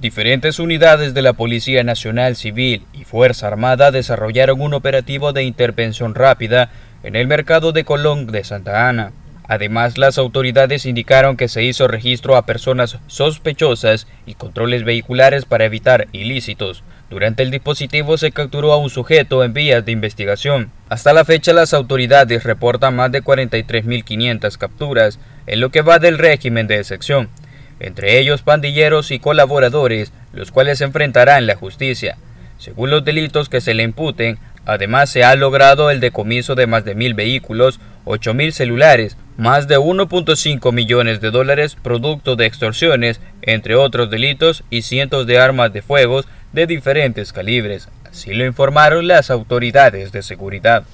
Diferentes unidades de la Policía Nacional Civil y Fuerza Armada desarrollaron un operativo de intervención rápida en el mercado de Colón de Santa Ana. Además, las autoridades indicaron que se hizo registro a personas sospechosas y controles vehiculares para evitar ilícitos. Durante el dispositivo se capturó a un sujeto en vías de investigación. Hasta la fecha las autoridades reportan más de 43.500 capturas en lo que va del régimen de excepción entre ellos pandilleros y colaboradores, los cuales se enfrentarán la justicia. Según los delitos que se le imputen, además se ha logrado el decomiso de más de mil vehículos, ocho mil celulares, más de 1.5 millones de dólares producto de extorsiones, entre otros delitos, y cientos de armas de fuego de diferentes calibres. Así lo informaron las autoridades de seguridad.